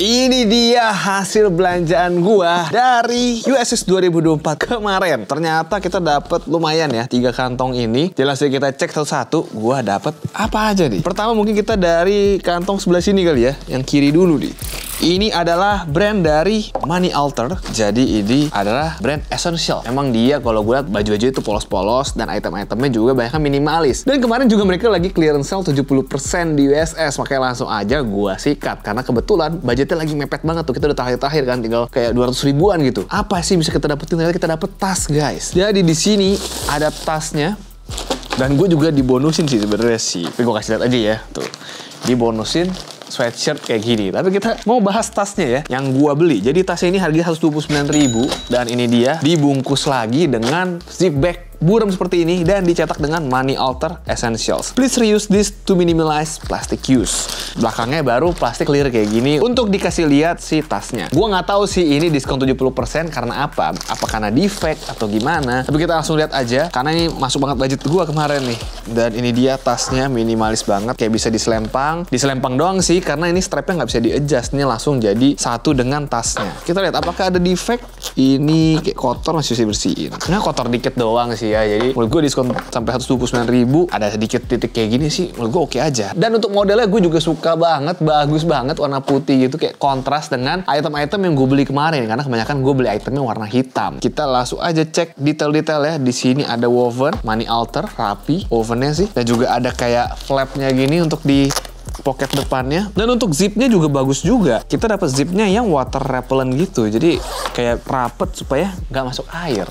Ini dia hasil belanjaan gua dari USS 2024 kemarin. Ternyata kita dapat lumayan ya tiga kantong ini. Jelas ya, kita cek satu-satu. Gua dapat apa aja nih? Pertama mungkin kita dari kantong sebelah sini kali ya, yang kiri dulu nih. Ini adalah brand dari Money Alter. Jadi ini adalah brand essential. Emang dia kalau gue lihat baju-baju itu polos-polos dan item-itemnya juga banyak minimalis. Dan kemarin juga mereka lagi clearance sale 70% di USS. Makanya langsung aja gue sikat. Karena kebetulan budgetnya lagi mepet banget tuh. Kita udah terakhir-terakhir kan tinggal kayak 200 ribuan gitu. Apa sih bisa kita dapetin? Ternyata kita dapet tas guys. Jadi di sini ada tasnya. Dan gue juga dibonusin sih sebenarnya sih. Tapi gue kasih lihat aja ya. Tuh. Dibonusin sweatshirt kayak gini. Tapi kita mau bahas tasnya ya, yang gua beli. Jadi tasnya ini harganya 129.000 dan ini dia dibungkus lagi dengan zip bag buram seperti ini dan dicetak dengan Money Alter Essentials. Please reuse this to minimize plastic use. Belakangnya baru plastik clear kayak gini untuk dikasih lihat si tasnya. Gua nggak tahu sih ini diskon 70% karena apa? Apa karena defect atau gimana? Tapi kita langsung lihat aja karena ini masuk banget budget gua kemarin nih. Dan ini dia tasnya minimalis banget kayak bisa diselempang. Diselempang doang sih karena ini strapnya nggak bisa di-adjust. Ini langsung jadi satu dengan tasnya. Kita lihat apakah ada defect? Ini kayak kotor masih bisa bersihin. nah, kotor dikit doang sih ya. Jadi menurut gue diskon sampai 129 ribu ada sedikit titik kayak gini sih menurut gue oke okay aja. Dan untuk modelnya gue juga suka banget, bagus banget warna putih gitu kayak kontras dengan item-item yang gue beli kemarin karena kebanyakan gue beli itemnya warna hitam. Kita langsung aja cek detail-detail ya. Di sini ada woven, money alter, rapi wovennya sih dan juga ada kayak flapnya gini untuk di pocket depannya. Dan untuk zipnya juga bagus juga. Kita dapat zipnya yang water repellent gitu. Jadi kayak rapet supaya nggak masuk air.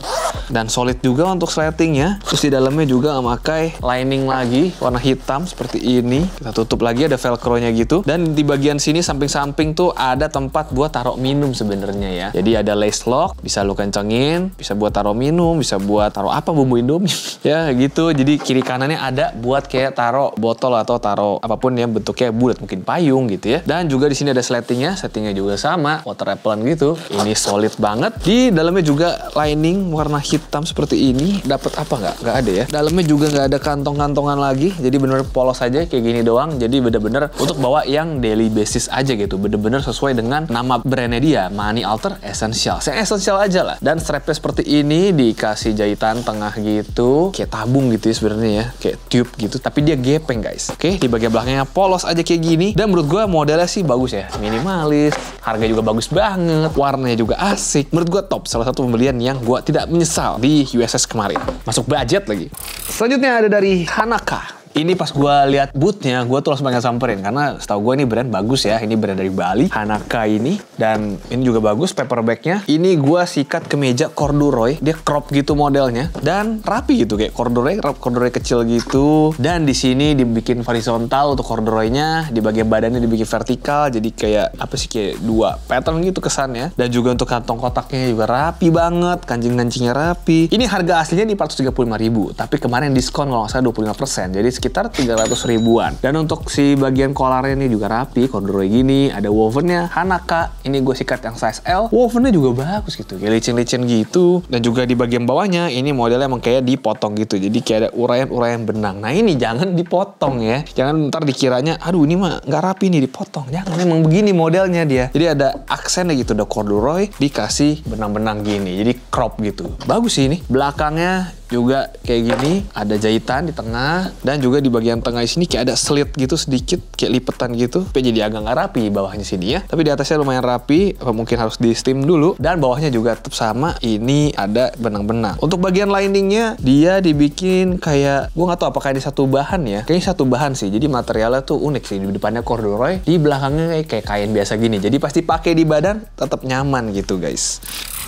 Dan solid juga untuk sletingnya. Terus di dalamnya juga memakai lining lagi warna hitam seperti ini. Kita tutup lagi ada velcro-nya gitu. Dan di bagian sini samping-samping tuh ada tempat buat taruh minum sebenarnya ya. Jadi ada lace lock, bisa lu kencengin, bisa buat taruh minum, bisa buat taruh apa bumbu indomie. ya gitu. Jadi kiri kanannya ada buat kayak taruh botol atau taruh apapun yang bentuk bentuknya bulat mungkin payung gitu ya dan juga di sini ada settingnya settingnya juga sama water repellent gitu ini solid banget di dalamnya juga lining warna hitam seperti ini dapat apa nggak nggak ada ya dalamnya juga nggak ada kantong-kantongan lagi jadi bener polos aja kayak gini doang jadi bener-bener untuk bawa yang daily basis aja gitu bener-bener sesuai dengan nama brandnya dia Money Alter Essential saya essential aja lah dan strapnya seperti ini dikasih jahitan tengah gitu kayak tabung gitu ya sebenarnya ya kayak tube gitu tapi dia gepeng guys oke di bagian belakangnya polos aja kayak gini dan menurut gue modelnya sih bagus ya minimalis harga juga bagus banget warnanya juga asik menurut gue top salah satu pembelian yang gue tidak menyesal di USS kemarin masuk budget lagi selanjutnya ada dari Hanaka ini pas gue lihat bootnya, gue tuh langsung pengen samperin karena setahu gue ini brand bagus ya. Ini brand dari Bali, Hanaka ini dan ini juga bagus paperbacknya. Ini gue sikat ke meja corduroy, dia crop gitu modelnya dan rapi gitu kayak corduroy, corduroy kecil gitu. Dan di sini dibikin horizontal untuk corduroynya, di bagian badannya dibikin vertikal, jadi kayak apa sih kayak dua pattern gitu kesannya. Dan juga untuk kantong kotaknya juga rapi banget, kancing-kancingnya rapi. Ini harga aslinya di 435 ribu, tapi kemarin diskon kalau nggak salah 25 Jadi sekitar 300 ribuan. Dan untuk si bagian kolarnya ini juga rapi, corduroy gini, ada wovennya, Hanaka, ini gue sikat yang size L, wovennya juga bagus gitu, kayak licin-licin gitu. Dan juga di bagian bawahnya, ini modelnya emang kayak dipotong gitu, jadi kayak ada uraian-uraian benang. Nah ini jangan dipotong ya, jangan ntar dikiranya, aduh ini mah nggak rapi nih dipotong. Jangan, emang begini modelnya dia. Jadi ada aksennya gitu, ada corduroy, dikasih benang-benang gini, jadi crop gitu. Bagus sih ini. Belakangnya juga kayak gini ada jahitan di tengah dan juga di bagian tengah sini kayak ada slit gitu sedikit kayak lipetan gitu tapi jadi agak nggak rapi bawahnya sini ya tapi di atasnya lumayan rapi mungkin harus di steam dulu dan bawahnya juga tetap sama ini ada benang-benang untuk bagian liningnya dia dibikin kayak gue nggak tahu apakah ini satu bahan ya kayaknya satu bahan sih jadi materialnya tuh unik sih di depannya corduroy di belakangnya kayak kain biasa gini jadi pasti pakai di badan tetap nyaman gitu guys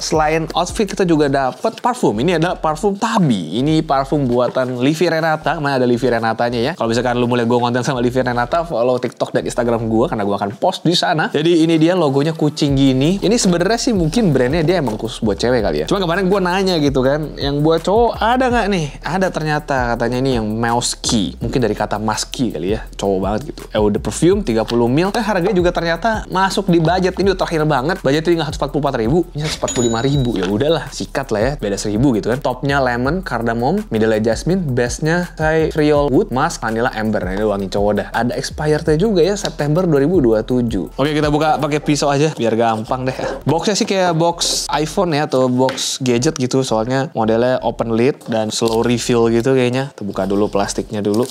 selain outfit kita juga dapat parfum ini ada parfum tabi ini parfum buatan Livi Renata. Mana ada Livi Renatanya ya. Kalau misalkan lu mulai gue konten sama Livi Renata, follow TikTok dan Instagram gue karena gue akan post di sana. Jadi ini dia logonya kucing gini. Ini sebenarnya sih mungkin brandnya dia emang khusus buat cewek kali ya. Cuma kemarin gue nanya gitu kan, yang buat cowok ada nggak nih? Ada ternyata katanya ini yang mouse Mungkin dari kata maski kali ya, cowok banget gitu. eau eh, de perfume 30 mil, eh harganya juga ternyata masuk di budget ini udah terakhir banget. Budgetnya tinggal 144 ribu, ini 145 ribu ya udahlah sikat lah ya beda seribu gitu kan. Topnya lemon, cardamom, middle jasmine, nya saya Creole Wood Musk Vanilla Amber. Nah, ini wangi cowok dah. Ada expirednya juga ya September 2027. Oke, kita buka pakai pisau aja biar gampang deh. Boxnya sih kayak box iPhone ya atau box gadget gitu soalnya modelnya open lid dan slow refill gitu kayaknya. Kita buka dulu plastiknya dulu.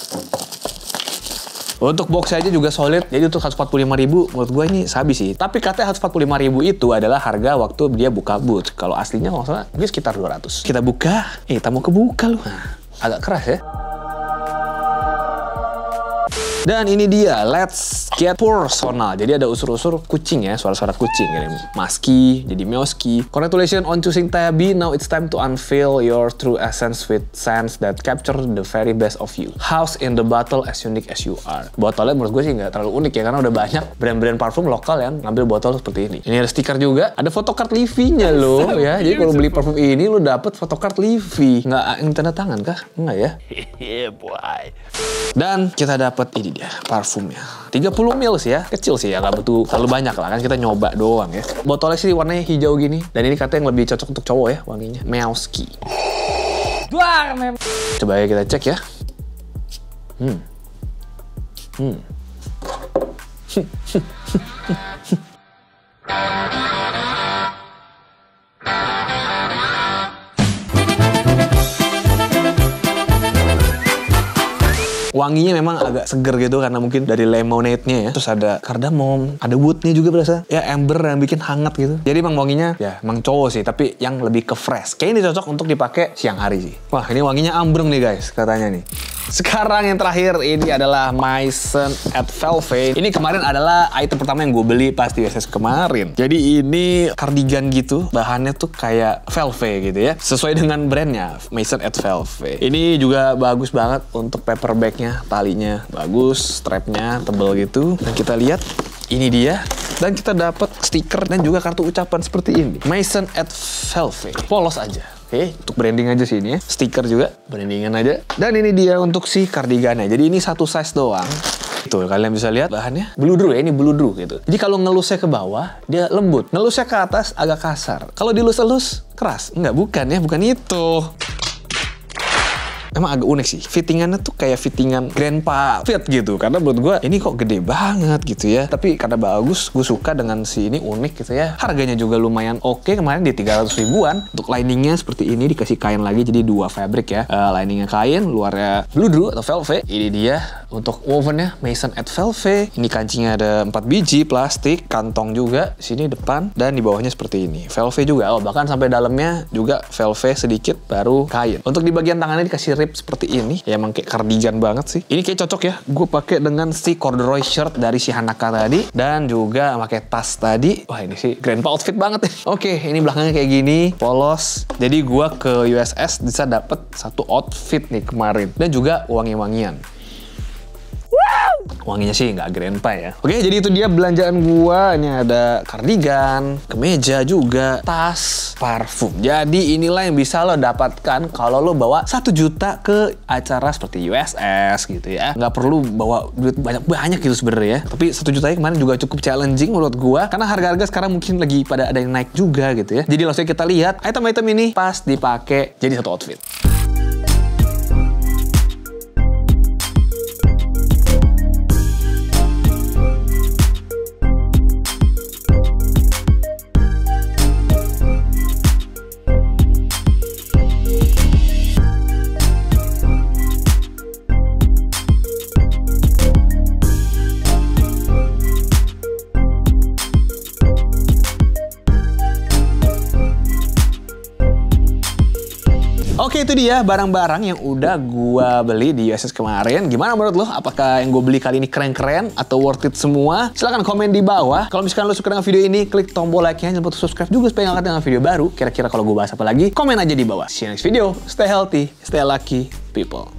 Untuk box aja juga solid, jadi untuk 145 ribu menurut gue ini sabi sih. Tapi katanya 145 ribu itu adalah harga waktu dia buka boot. Kalau aslinya kalau salah, dia sekitar 200. Kita buka, eh, kita mau kebuka loh. Nah, agak keras ya. Dan ini dia, let's Skiat personal. Jadi ada unsur-unsur kucing ya, suara-suara kucing. Jadi maski, jadi meoski. Congratulations on choosing Tabi. Now it's time to unveil your true essence with sense that capture the very best of you. House in the bottle as unique as you are. Botolnya menurut gue sih nggak terlalu unik ya, karena udah banyak brand-brand parfum lokal yang ngambil botol seperti ini. Ini ada stiker juga, ada photocard Livy-nya loh iya, ya. Jadi kalau beli parfum ini lo dapet photocard Livy. Nggak yang ah, tanda tangan kah? Nggak ya? Iya, Dan kita dapat ini dia parfumnya. 30 mil sih ya. Kecil sih ya, nggak butuh terlalu banyak lah. Kan kita nyoba doang ya. Botolnya sih warnanya hijau gini. Dan ini katanya yang lebih cocok untuk cowok ya wanginya. Meowski. Duar mem. Coba ya kita cek ya. Hmm. Hmm. wanginya memang agak seger gitu karena mungkin dari lemonade-nya ya. Terus ada cardamom, ada wood-nya juga berasa. Ya ember yang bikin hangat gitu. Jadi emang wanginya ya emang cowok sih, tapi yang lebih ke fresh. Kayaknya ini cocok untuk dipakai siang hari sih. Wah, ini wanginya ambrung nih guys katanya nih. Sekarang yang terakhir ini adalah Myson at Velvet. Ini kemarin adalah item pertama yang gue beli pas di SS kemarin. Jadi ini cardigan gitu, bahannya tuh kayak Velvet gitu ya. Sesuai dengan brandnya, Myson at Velvet. Ini juga bagus banget untuk paper bagnya, talinya bagus, strapnya tebel gitu. Dan kita lihat, ini dia dan kita dapat stiker dan juga kartu ucapan seperti ini. Mason at Velvet. Polos aja. Oke, untuk branding aja sih ini ya. Stiker juga, brandingan aja. Dan ini dia untuk si kardigannya. Jadi ini satu size doang. Tuh, kalian bisa lihat bahannya beludru ya, ini drew gitu. Jadi kalau ngelusnya ke bawah, dia lembut. Ngelusnya ke atas agak kasar. Kalau dilus-elus, keras. Enggak, bukan ya, bukan itu emang agak unik sih. Fittingannya tuh kayak fittingan grandpa fit gitu. Karena menurut gue ini kok gede banget gitu ya. Tapi karena bagus, gue suka dengan si ini unik gitu ya. Harganya juga lumayan oke. Kemarin di 300 ribuan. Untuk liningnya seperti ini dikasih kain lagi jadi dua fabric ya. Uh, liningnya kain, luarnya bludru atau velvet. Ini dia untuk wovennya Mason at Velve. Ini kancingnya ada 4 biji plastik, kantong juga sini depan dan di bawahnya seperti ini. Velve juga. Oh, bahkan sampai dalamnya juga velve sedikit baru kain. Untuk di bagian tangannya dikasih rib seperti ini. Ya emang kayak kardigan banget sih. Ini kayak cocok ya. Gue pakai dengan si corduroy shirt dari si Hanaka tadi dan juga pakai tas tadi. Wah, ini sih grandpa outfit banget ya. Oke, ini belakangnya kayak gini, polos. Jadi gue ke USS bisa dapet satu outfit nih kemarin dan juga uangnya wangian wanginya sih nggak grandpa ya. Oke, jadi itu dia belanjaan gua. Ini ada kardigan, kemeja juga, tas, parfum. Jadi inilah yang bisa lo dapatkan kalau lo bawa satu juta ke acara seperti USS gitu ya. Nggak perlu bawa duit banyak-banyak gitu sebenarnya. Ya. Tapi satu juta kemarin juga cukup challenging menurut gua karena harga-harga sekarang mungkin lagi pada ada yang naik juga gitu ya. Jadi langsung kita lihat item-item ini pas dipakai jadi satu outfit. Oke itu dia barang-barang yang udah gua beli di USS kemarin. Gimana menurut lo? Apakah yang gue beli kali ini keren-keren atau worth it semua? Silahkan komen di bawah. Kalau misalkan lo suka dengan video ini, klik tombol like-nya. Jangan lupa subscribe juga supaya gak dengan video baru. Kira-kira kalau gue bahas apa lagi, komen aja di bawah. See you next video. Stay healthy, stay lucky, people.